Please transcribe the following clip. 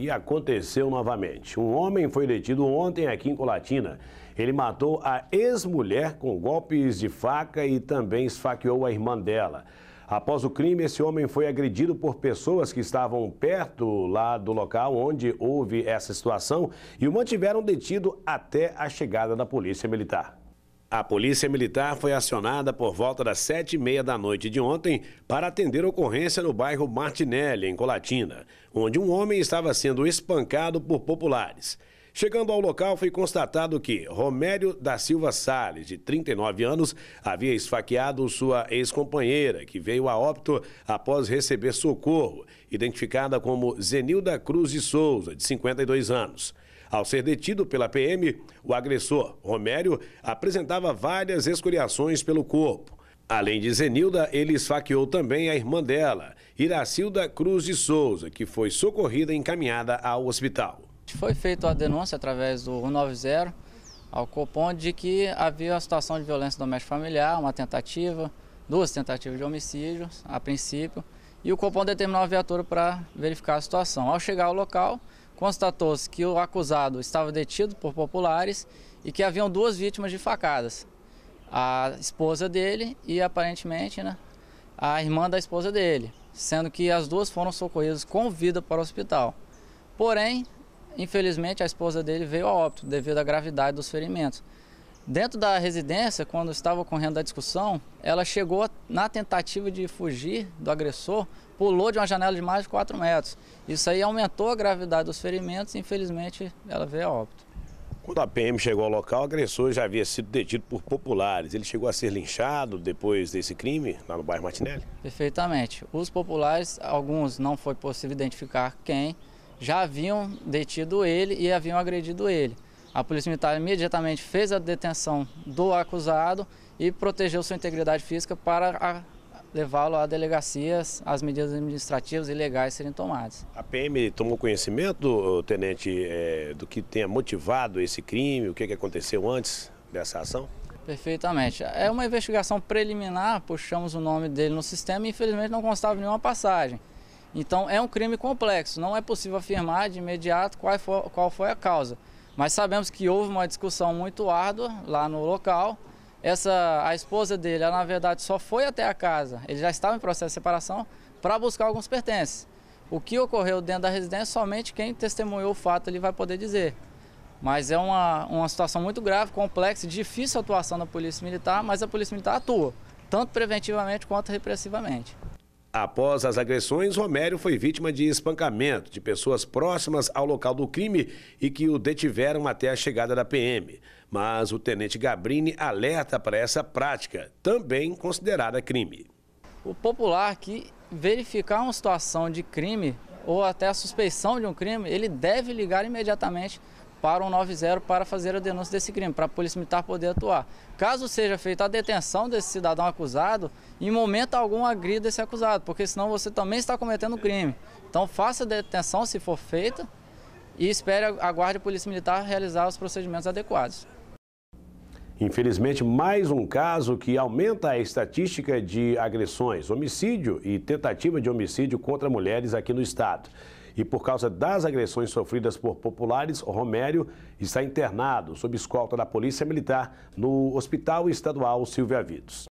E aconteceu novamente. Um homem foi detido ontem aqui em Colatina. Ele matou a ex-mulher com golpes de faca e também esfaqueou a irmã dela. Após o crime, esse homem foi agredido por pessoas que estavam perto lá do local onde houve essa situação e o mantiveram detido até a chegada da Polícia Militar. A Polícia Militar foi acionada por volta das sete e meia da noite de ontem para atender ocorrência no bairro Martinelli, em Colatina, onde um homem estava sendo espancado por populares. Chegando ao local, foi constatado que Romério da Silva Sales, de 39 anos, havia esfaqueado sua ex-companheira, que veio a óbito após receber socorro, identificada como Zenilda Cruz de Souza, de 52 anos. Ao ser detido pela PM, o agressor, Romério, apresentava várias escoriações pelo corpo. Além de Zenilda, ele esfaqueou também a irmã dela, Iracilda Cruz de Souza, que foi socorrida e encaminhada ao hospital. Foi feita a denúncia através do 190 ao Copom de que havia uma situação de violência doméstica familiar, uma tentativa, duas tentativas de homicídio a princípio, e o Copom determinou a viatura para verificar a situação. Ao chegar ao local, constatou-se que o acusado estava detido por populares e que haviam duas vítimas de facadas, a esposa dele e aparentemente né, a irmã da esposa dele, sendo que as duas foram socorridas com vida para o hospital. Porém, Infelizmente, a esposa dele veio a óbito devido à gravidade dos ferimentos. Dentro da residência, quando estava ocorrendo a discussão, ela chegou na tentativa de fugir do agressor, pulou de uma janela de mais de 4 metros. Isso aí aumentou a gravidade dos ferimentos e, infelizmente, ela veio a óbito. Quando a PM chegou ao local, o agressor já havia sido detido por populares. Ele chegou a ser linchado depois desse crime, lá no bairro Martinelli? Perfeitamente. Os populares, alguns não foi possível identificar quem, já haviam detido ele e haviam agredido ele. A Polícia Militar imediatamente fez a detenção do acusado e protegeu sua integridade física para levá-lo à delegacia, as medidas administrativas e legais serem tomadas. A PM tomou conhecimento, tenente, é, do que tenha motivado esse crime, o que, que aconteceu antes dessa ação? Perfeitamente. É uma investigação preliminar, puxamos o nome dele no sistema e infelizmente não constava nenhuma passagem. Então é um crime complexo, não é possível afirmar de imediato qual foi, qual foi a causa. Mas sabemos que houve uma discussão muito árdua lá no local. Essa, a esposa dele, ela, na verdade, só foi até a casa, ele já estava em processo de separação, para buscar alguns pertences. O que ocorreu dentro da residência, somente quem testemunhou o fato ele vai poder dizer. Mas é uma, uma situação muito grave, complexa, difícil a atuação da Polícia Militar, mas a Polícia Militar atua, tanto preventivamente quanto repressivamente. Após as agressões, Romério foi vítima de espancamento de pessoas próximas ao local do crime e que o detiveram até a chegada da PM. Mas o tenente Gabrini alerta para essa prática, também considerada crime. O popular que verificar uma situação de crime ou até a suspeição de um crime, ele deve ligar imediatamente para o 190 para fazer a denúncia desse crime, para a Polícia Militar poder atuar. Caso seja feita a detenção desse cidadão acusado, em momento algum agrida esse acusado, porque senão você também está cometendo crime. Então faça a detenção se for feita e espere a Guarda a Polícia Militar realizar os procedimentos adequados. Infelizmente, mais um caso que aumenta a estatística de agressões, homicídio e tentativa de homicídio contra mulheres aqui no estado e, por causa das agressões sofridas por populares, Romério está internado sob escolta da Polícia Militar no Hospital Estadual Silvia Vitos.